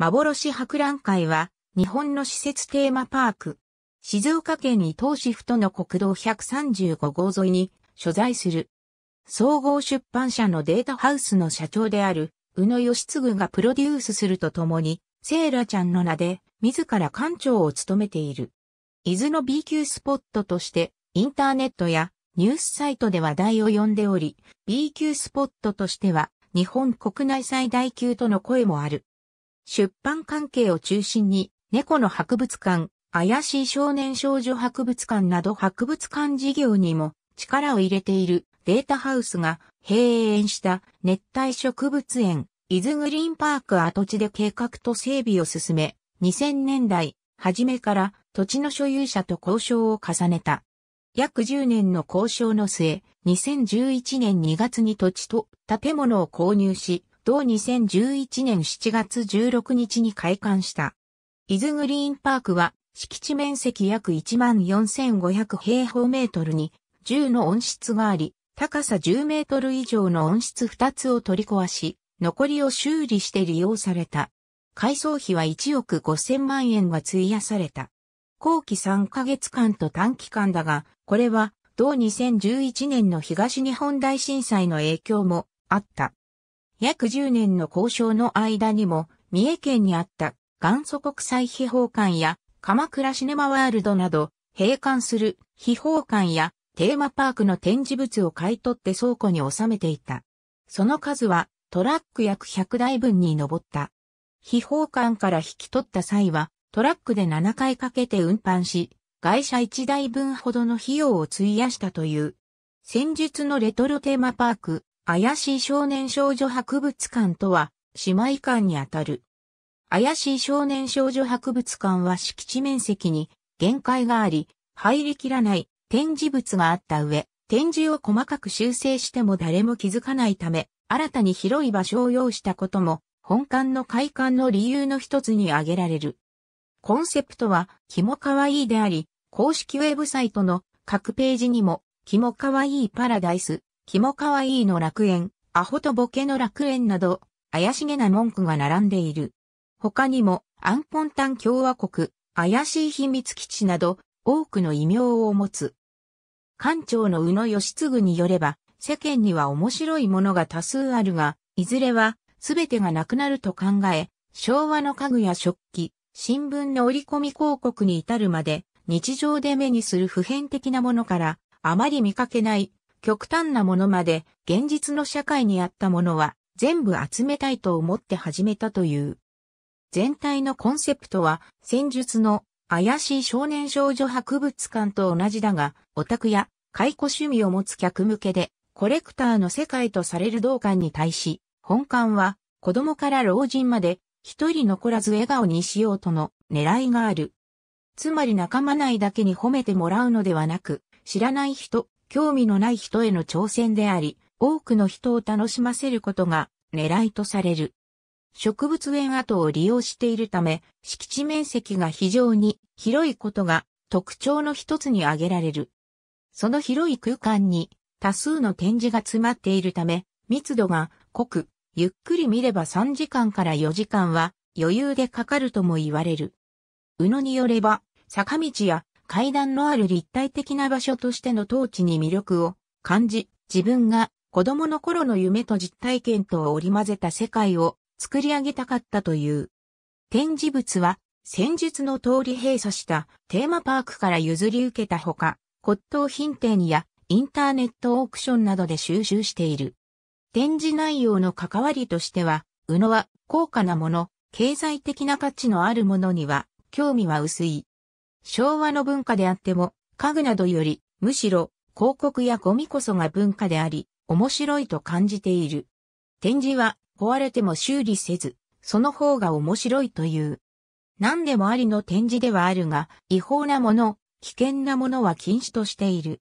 幻博覧会は、日本の施設テーマパーク。静岡県伊東市との国道135号沿いに所在する。総合出版社のデータハウスの社長である、宇野義次がプロデュースするとともに、セーラちゃんの名で、自ら館長を務めている。伊豆の B 級スポットとして、インターネットやニュースサイトで話題を呼んでおり、B 級スポットとしては、日本国内最大級との声もある。出版関係を中心に、猫の博物館、怪しい少年少女博物館など博物館事業にも力を入れているデータハウスが閉園した熱帯植物園、イズグリーンパーク跡地で計画と整備を進め、2000年代初めから土地の所有者と交渉を重ねた。約10年の交渉の末、2011年2月に土地と建物を購入し、同2011年7月16日に開館した。伊豆グリーンパークは、敷地面積約14,500平方メートルに、10の温室があり、高さ10メートル以上の温室2つを取り壊し、残りを修理して利用された。改装費は1億5000万円が費やされた。後期3ヶ月間と短期間だが、これは同2011年の東日本大震災の影響もあった。約10年の交渉の間にも、三重県にあった元祖国際秘宝館や鎌倉シネマワールドなど、閉館する秘宝館やテーマパークの展示物を買い取って倉庫に収めていた。その数はトラック約100台分に上った。秘宝館から引き取った際は、トラックで7回かけて運搬し、外車1台分ほどの費用を費やしたという。戦術のレトロテーマパーク、怪しい少年少女博物館とは、姉妹館にあたる。怪しい少年少女博物館は敷地面積に限界があり、入りきらない展示物があった上、展示を細かく修正しても誰も気づかないため、新たに広い場所を要したことも、本館の開館の理由の一つに挙げられる。コンセプトは、キモかわいいであり、公式ウェブサイトの各ページにも、キモかわいいパラダイスキモかわいいの楽園、アホとボケの楽園など、怪しげな文句が並んでいる。他にも、アンポンタン共和国、怪しい秘密基地など、多くの異名を持つ。館長の宇野義継によれば、世間には面白いものが多数あるが、いずれは、すべてがなくなると考え、昭和の家具や食器、新聞の折り込み広告に至るまで、日常で目にする普遍的なものから、あまり見かけない極端なものまで現実の社会にあったものは全部集めたいと思って始めたという。全体のコンセプトは戦術の怪しい少年少女博物館と同じだが、オタクや解雇趣味を持つ客向けで、コレクターの世界とされる同館に対し、本館は子供から老人まで一人残らず笑顔にしようとの狙いがある。つまり仲間内だけに褒めてもらうのではなく、知らない人、興味のない人への挑戦であり、多くの人を楽しませることが狙いとされる。植物園跡を利用しているため、敷地面積が非常に広いことが特徴の一つに挙げられる。その広い空間に多数の展示が詰まっているため、密度が濃く、ゆっくり見れば3時間から4時間は余裕でかかるとも言われる。宇野によれば、坂道や階段のある立体的な場所としての当地に魅力を感じ、自分が子供の頃の夢と実体験とを織り混ぜた世界を作り上げたかったという。展示物は先日の通り閉鎖したテーマパークから譲り受けたほか、骨董品店やインターネットオークションなどで収集している。展示内容の関わりとしては、宇野は高価なもの、経済的な価値のあるものには興味は薄い。昭和の文化であっても、家具などより、むしろ、広告やゴミこそが文化であり、面白いと感じている。展示は、壊れても修理せず、その方が面白いという。何でもありの展示ではあるが、違法なもの、危険なものは禁止としている。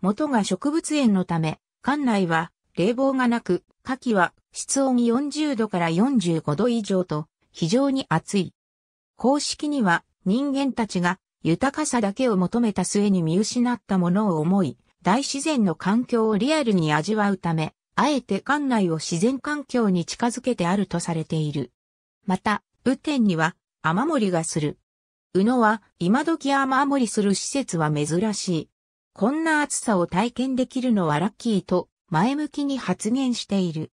元が植物園のため、館内は冷房がなく、夏季は室温40度から45度以上と非常に暑い。公式には人間たちが豊かさだけを求めた末に見失ったものを思い、大自然の環境をリアルに味わうため、あえて館内を自然環境に近づけてあるとされている。また、雨天には雨漏りがする。宇野は今時雨漏りする施設は珍しい。こんな暑さを体験できるのはラッキーと前向きに発言している。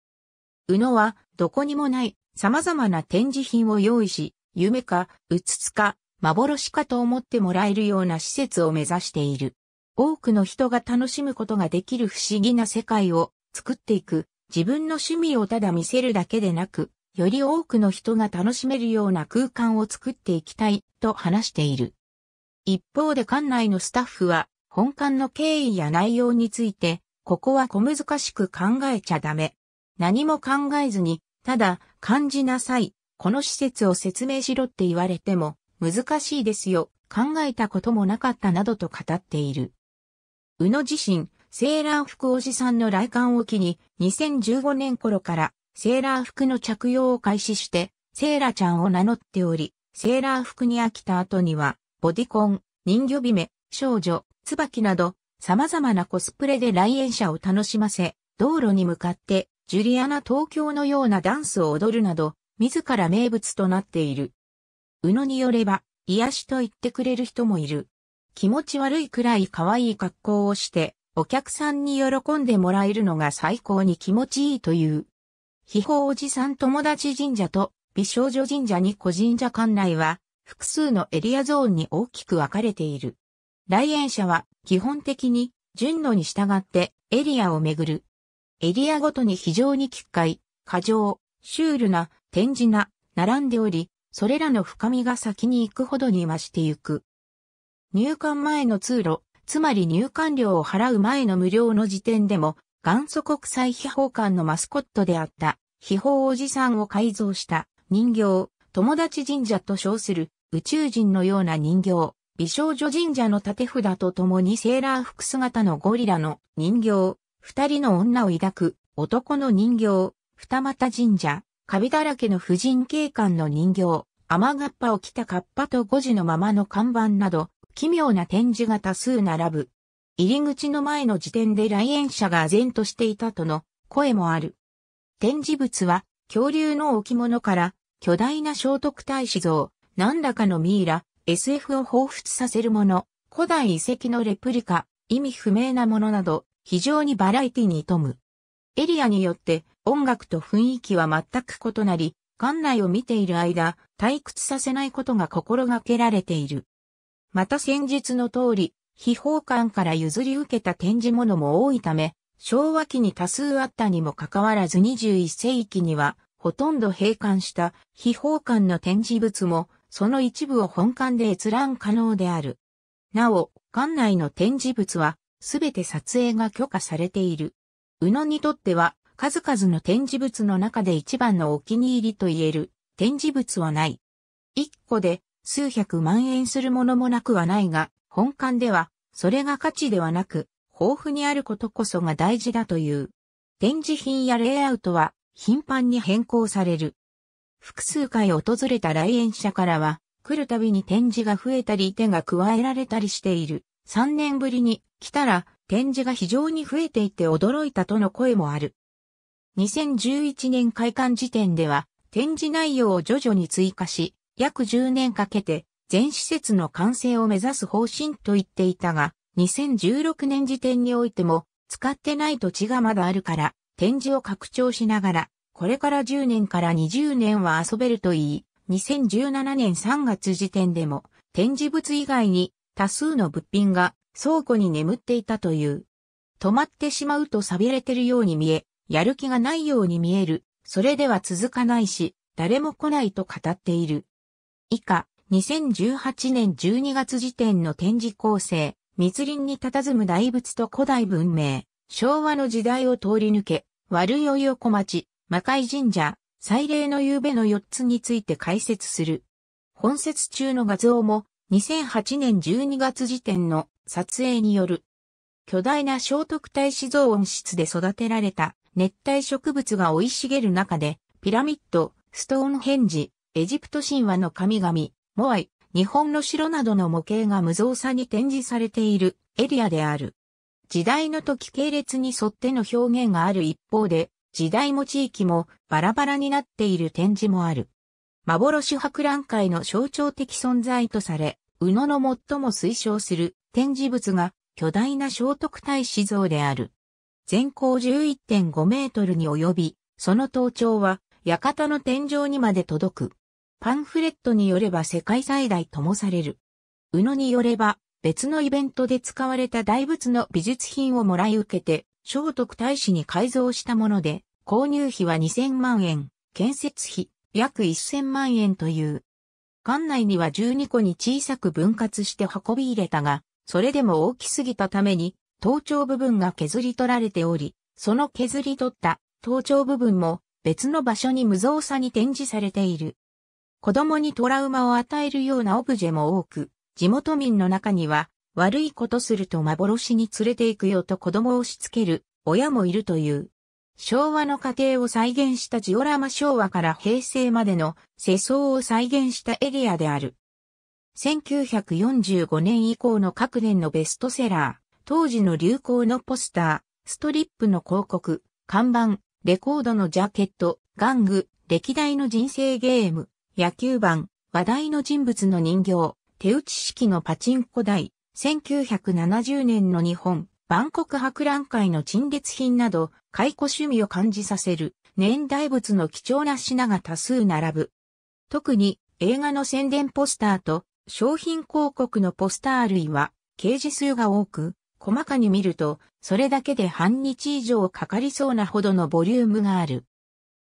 宇野はどこにもない様々な展示品を用意し、夢か、うつつか、幻かと思ってもらえるような施設を目指している。多くの人が楽しむことができる不思議な世界を作っていく。自分の趣味をただ見せるだけでなく、より多くの人が楽しめるような空間を作っていきたいと話している。一方で館内のスタッフは本館の経緯や内容について、ここは小難しく考えちゃダメ。何も考えずに、ただ感じなさい、この施設を説明しろって言われても、難しいですよ、考えたこともなかったなどと語っている。宇野自身、セーラー服おじさんの来館を機に、2015年頃からセーラー服の着用を開始して、セーラちゃんを名乗っており、セーラー服に飽きた後には、ボディコン、人魚姫、少女、椿など、様々なコスプレで来園者を楽しませ、道路に向かって、ジュリアナ東京のようなダンスを踊るなど、自ら名物となっている。宇野によれば、癒しと言ってくれる人もいる。気持ち悪いくらい可愛い格好をして、お客さんに喜んでもらえるのが最高に気持ちいいという。秘宝おじさん友達神社と美少女神社に個神社館内は複数のエリアゾーンに大きく分かれている。来園者は基本的に順路に従ってエリアを巡る。エリアごとに非常に奇怪、過剰、シュールな展示が並んでおり、それらの深みが先に行くほどに増してゆく。入館前の通路、つまり入館料を払う前の無料の時点でも、元祖国際秘宝館のマスコットであった、秘宝おじさんを改造した人形、友達神社と称する宇宙人のような人形、美少女神社の盾札と共にセーラー服姿のゴリラの人形、二人の女を抱く男の人形、二股神社、カビだらけの婦人警官の人形、雨がっぱを着たカッパと五時のままの看板など、奇妙な展示が多数並ぶ。入り口の前の時点で来園者が然としていたとの声もある。展示物は恐竜の置物から巨大な聖徳太子像、何らかのミイラ、SF を彷彿させるもの、古代遺跡のレプリカ、意味不明なものなど、非常にバラエティに富む。エリアによって音楽と雰囲気は全く異なり、館内を見ている間、退屈させないことが心がけられている。また先日の通り、秘宝館から譲り受けた展示物も多いため、昭和期に多数あったにもかかわらず21世紀には、ほとんど閉館した秘宝館の展示物も、その一部を本館で閲覧可能である。なお、館内の展示物は、すべて撮影が許可されている。宇野にとっては、数々の展示物の中で一番のお気に入りと言える展示物はない。一個で数百万円するものもなくはないが、本館ではそれが価値ではなく、豊富にあることこそが大事だという。展示品やレイアウトは頻繁に変更される。複数回訪れた来園者からは、来るたびに展示が増えたり手が加えられたりしている。3年ぶりに来たら展示が非常に増えていて驚いたとの声もある。2011年開館時点では展示内容を徐々に追加し、約10年かけて全施設の完成を目指す方針と言っていたが、2016年時点においても使ってない土地がまだあるから展示を拡張しながら、これから10年から20年は遊べるといい、2017年3月時点でも展示物以外に多数の物品が倉庫に眠っていたという。止まってしまうと錆びれてるように見え、やる気がないように見える、それでは続かないし、誰も来ないと語っている。以下、2018年12月時点の展示構成、密林に佇む大仏と古代文明、昭和の時代を通り抜け、悪いお横町、魔界神社、祭礼の夕べの4つについて解説する。本節中の画像も2008年12月時点の撮影による巨大な聖徳太子像温室で育てられた熱帯植物が生い茂る中で、ピラミッド、ストーンヘンジ、エジプト神話の神々、モアイ、日本の城などの模型が無造作に展示されているエリアである。時代の時系列に沿っての表現がある一方で、時代も地域もバラバラになっている展示もある。幻博覧会の象徴的存在とされ、宇野の最も推奨する展示物が巨大な聖徳太子像である。全高11.5メートルに及び、その登頂は館の天井にまで届く。パンフレットによれば世界最大ともされる。宇野によれば、別のイベントで使われた大仏の美術品をもらい受けて、聖徳太子に改造したもので、購入費は2000万円、建設費約1000万円という。館内には12個に小さく分割して運び入れたが、それでも大きすぎたために頭頂部分が削り取られており、その削り取った頭頂部分も別の場所に無造作に展示されている。子供にトラウマを与えるようなオブジェも多く、地元民の中には悪いことすると幻に連れて行くよと子供を押し付ける親もいるという。昭和の家庭を再現したジオラマ昭和から平成までの世相を再現したエリアである。1945年以降の各年のベストセラー。当時の流行のポスター、ストリップの広告、看板、レコードのジャケット、玩具、歴代の人生ゲーム、野球盤、話題の人物の人形、手打ち式のパチンコ台、1970年の日本、万国博覧会の陳列品など、解雇趣味を感じさせる、年代物の貴重な品が多数並ぶ。特に、映画の宣伝ポスターと、商品広告のポスター類は、掲示数が多く、細かに見ると、それだけで半日以上かかりそうなほどのボリュームがある。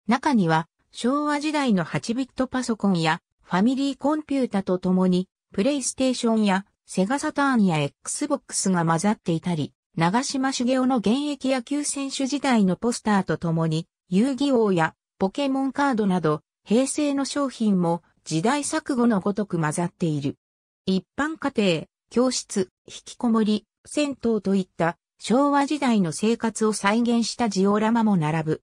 中には、昭和時代の8ビットパソコンや、ファミリーコンピュータと共に、プレイステーションや、セガサターンや Xbox が混ざっていたり、長島茂雄の現役野球選手時代のポスターと共に、遊戯王やポケモンカードなど、平成の商品も時代錯誤のごとく混ざっている。一般家庭、教室、引きこもり、銭湯といった昭和時代の生活を再現したジオラマも並ぶ。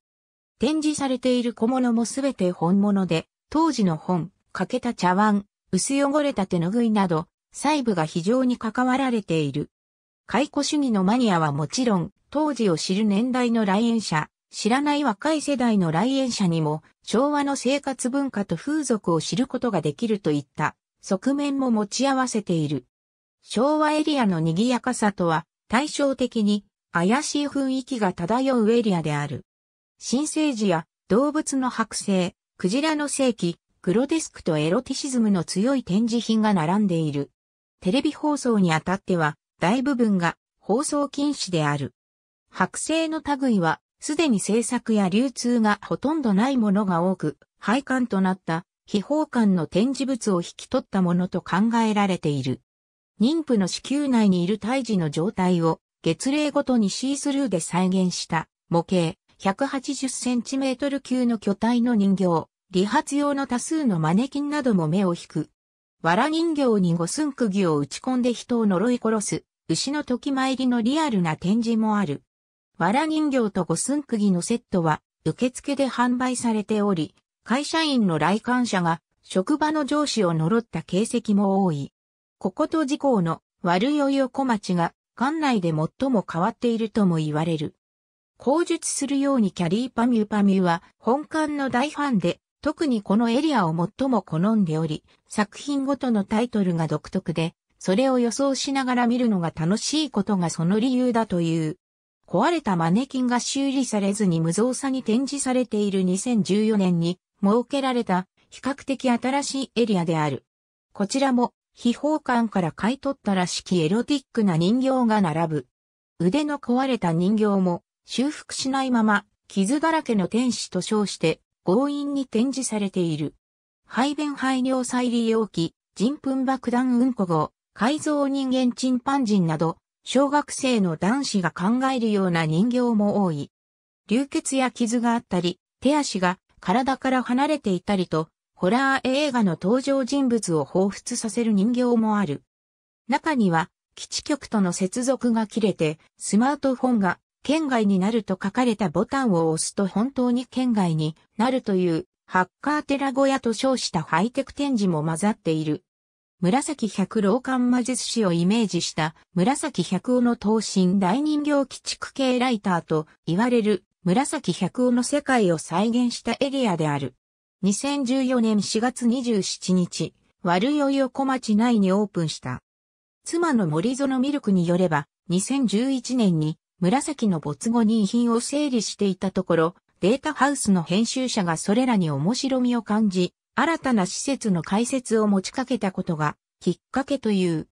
展示されている小物もすべて本物で、当時の本、欠けた茶碗、薄汚れた手ぬぐいなど、細部が非常に関わられている。解雇主義のマニアはもちろん、当時を知る年代の来園者、知らない若い世代の来園者にも、昭和の生活文化と風俗を知ることができるといった側面も持ち合わせている。昭和エリアの賑やかさとは対照的に怪しい雰囲気が漂うエリアである。新生児や動物の剥製、クジラの世紀、グロデスクとエロティシズムの強い展示品が並んでいる。テレビ放送にあたっては大部分が放送禁止である。剥製の類はすでに制作や流通がほとんどないものが多く、廃刊となった秘宝館の展示物を引き取ったものと考えられている。妊婦の子宮内にいる胎児の状態を月齢ごとにシースルーで再現した模型 180cm 級の巨体の人形、理髪用の多数のマネキンなども目を引く。藁人形に五寸釘を打ち込んで人を呪い殺す、牛の時参りのリアルな展示もある。藁人形と五寸釘のセットは受付で販売されており、会社員の来館者が職場の上司を呪った形跡も多い。ここと事故の悪い酔い小町が、館内で最も変わっているとも言われる。口述するようにキャリーパミューパミュは本館の大ファンで、特にこのエリアを最も好んでおり、作品ごとのタイトルが独特で、それを予想しながら見るのが楽しいことがその理由だという。壊れたマネキンが修理されずに無造作に展示されている2014年に設けられた比較的新しいエリアである。こちらも秘宝館から買い取ったらしきエロティックな人形が並ぶ。腕の壊れた人形も修復しないまま傷だらけの天使と称して強引に展示されている。排便排尿再利用器、人糞爆弾うんこ号、改造人間チンパンジなど、小学生の男子が考えるような人形も多い。流血や傷があったり、手足が体から離れていたりと、ホラー映画の登場人物を彷彿させる人形もある。中には、基地局との接続が切れて、スマートフォンが圏外になると書かれたボタンを押すと本当に圏外になるという、ハッカー寺小屋と称したハイテク展示も混ざっている。紫百老館魔術師をイメージした紫百王の刀身大人形鬼畜系ライターと言われる紫百王の世界を再現したエリアである。2014年4月27日、悪酔い横町内にオープンした。妻の森園ミルクによれば、2011年に紫の没後に遺品を整理していたところ、データハウスの編集者がそれらに面白みを感じ、新たな施設の開設を持ちかけたことが、きっかけという。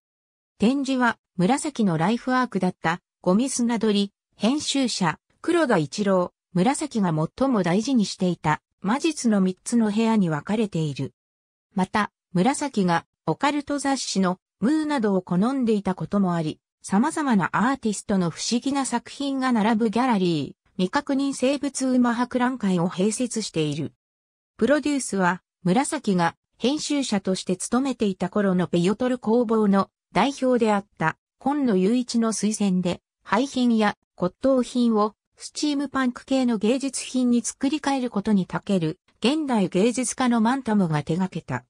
展示は、紫のライフワークだった、ゴミ砂取り、編集者、黒田一郎、紫が最も大事にしていた、魔術の三つの部屋に分かれている。また、紫がオカルト雑誌のムーなどを好んでいたこともあり、様々なアーティストの不思議な作品が並ぶギャラリー、未確認生物馬博覧会を併設している。プロデュースは、紫が編集者として務めていた頃のペヨトル工房の代表であった、今野雄一の推薦で、廃品や骨董品をスチームパンク系の芸術品に作り変えることに長ける、現代芸術家のマンタムが手掛けた。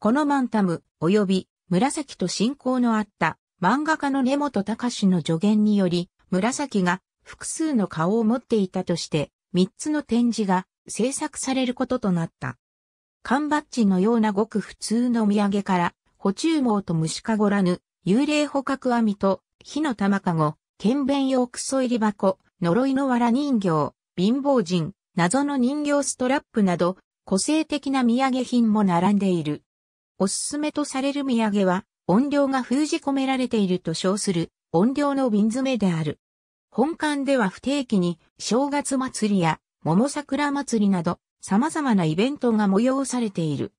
このマンタム、及び、紫と親交のあった漫画家の根本隆の助言により、紫が複数の顔を持っていたとして、3つの展示が制作されることとなった。缶バッジのようなごく普通の土産から、補充網と虫かごらぬ、幽霊捕獲網と火の玉かご、剣弁用クソ入り箱、呪いの藁人形、貧乏人、謎の人形ストラップなど、個性的な土産品も並んでいる。おすすめとされる土産は、音量が封じ込められていると称する音量の瓶詰めである。本館では不定期に正月祭りや桃桜祭りなど様々なイベントが催されている。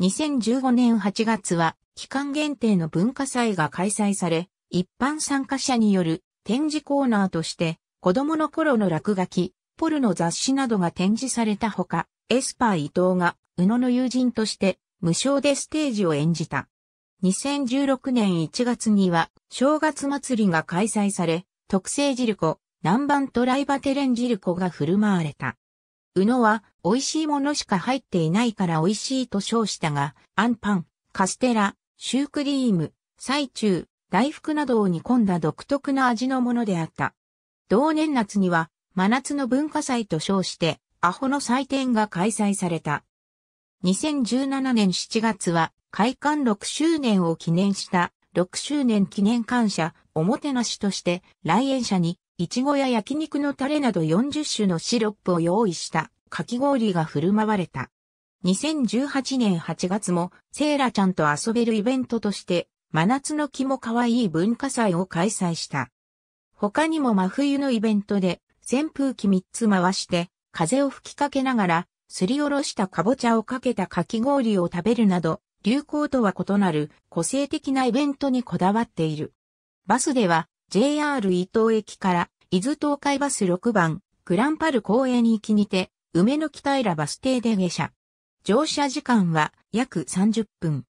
2015年8月は期間限定の文化祭が開催され、一般参加者による展示コーナーとして子供の頃の落書き、ポルの雑誌などが展示されたほか、エスパー伊藤が、宇野の友人として、無償でステージを演じた。2016年1月には、正月祭りが開催され、特製ジルコ、南蛮トライバテレンジルコが振る舞われた。宇野は、美味しいものしか入っていないから美味しいと称したが、アンパン、カステラ、シュークリーム、サイチュウ、大福などを煮込んだ独特な味のものであった。同年夏には、真夏の文化祭と称して、アホの祭典が開催された。2017年7月は、開館6周年を記念した、6周年記念感謝、おもてなしとして、来園者に、いちごや焼肉のタレなど40種のシロップを用意した、かき氷が振る舞われた。2018年8月も、セーラちゃんと遊べるイベントとして、真夏の木も可愛い文化祭を開催した。他にも真冬のイベントで扇風機3つ回して風を吹きかけながらすりおろしたかぼちゃをかけたかき氷を食べるなど流行とは異なる個性的なイベントにこだわっている。バスでは JR 伊東駅から伊豆東海バス6番グランパル公園行きにて梅の北平バス停で下車。乗車時間は約30分。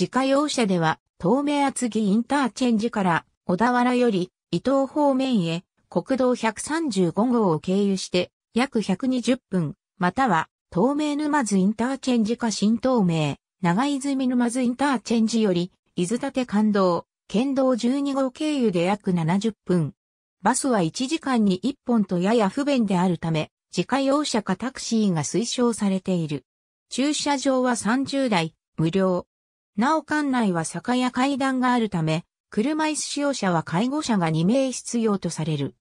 自家用車では東名厚木インターチェンジから小田原より伊東方面へ国道135号を経由して約120分、または東名沼津インターチェンジか新東名、長泉沼津インターチェンジより、伊豆立館道、県道12号経由で約70分。バスは1時間に1本とやや不便であるため、自家用車かタクシーが推奨されている。駐車場は30台、無料。なお館内は坂や階段があるため、車椅子使用者は介護者が2名必要とされる。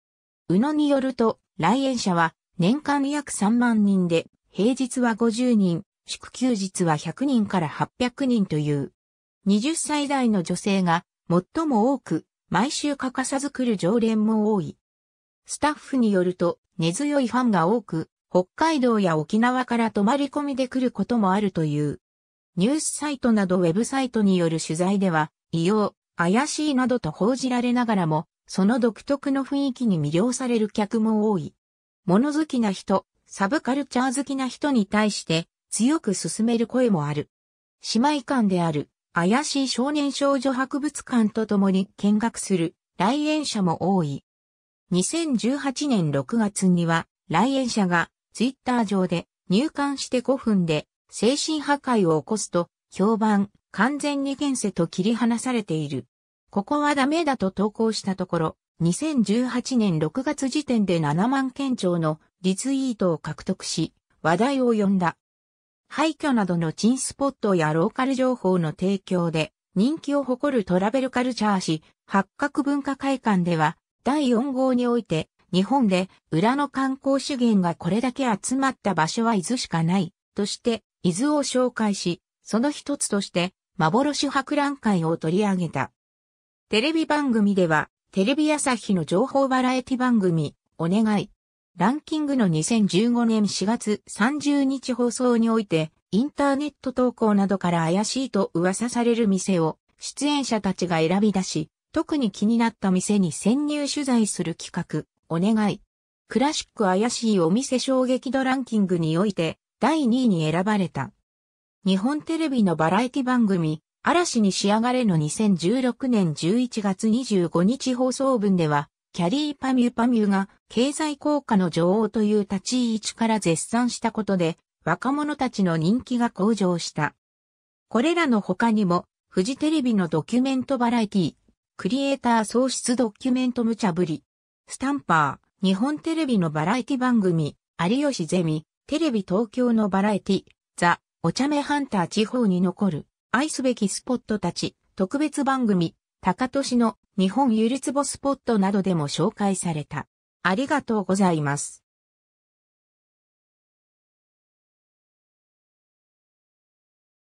宇野によると、来園者は年間約3万人で、平日は50人、祝休日は100人から800人という。20歳代の女性が最も多く、毎週欠かさず来る常連も多い。スタッフによると、根強いファンが多く、北海道や沖縄から泊まり込みで来ることもあるという。ニュースサイトなどウェブサイトによる取材では、異様、怪しいなどと報じられながらも、その独特の雰囲気に魅了される客も多い。物好きな人、サブカルチャー好きな人に対して強く勧める声もある。姉妹館である怪しい少年少女博物館と共に見学する来園者も多い。2018年6月には来園者がツイッター上で入館して5分で精神破壊を起こすと評判完全に現世と切り離されている。ここはダメだと投稿したところ、2018年6月時点で7万件超のリツイートを獲得し、話題を呼んだ。廃墟などの珍スポットやローカル情報の提供で人気を誇るトラベルカルチャー誌、八角文化会館では、第4号において、日本で裏の観光資源がこれだけ集まった場所は伊豆しかない、として、伊豆を紹介し、その一つとして、幻博覧会を取り上げた。テレビ番組では、テレビ朝日の情報バラエティ番組、お願い。ランキングの2015年4月30日放送において、インターネット投稿などから怪しいと噂される店を、出演者たちが選び出し、特に気になった店に潜入取材する企画、お願い。クラシック怪しいお店衝撃度ランキングにおいて、第2位に選ばれた。日本テレビのバラエティ番組、嵐に仕上がれの2016年11月25日放送分では、キャリーパミュパミュが経済効果の女王という立ち位置から絶賛したことで、若者たちの人気が向上した。これらの他にも、フジテレビのドキュメントバラエティ、クリエイター創出ドキュメント無茶ぶり、スタンパー、日本テレビのバラエティ番組、有吉ゼミ、テレビ東京のバラエティ、ザ・お茶目ハンター地方に残る愛すべきスポットたち、特別番組、高都市の日本ゆるつぼスポットなどでも紹介された。ありがとうございます。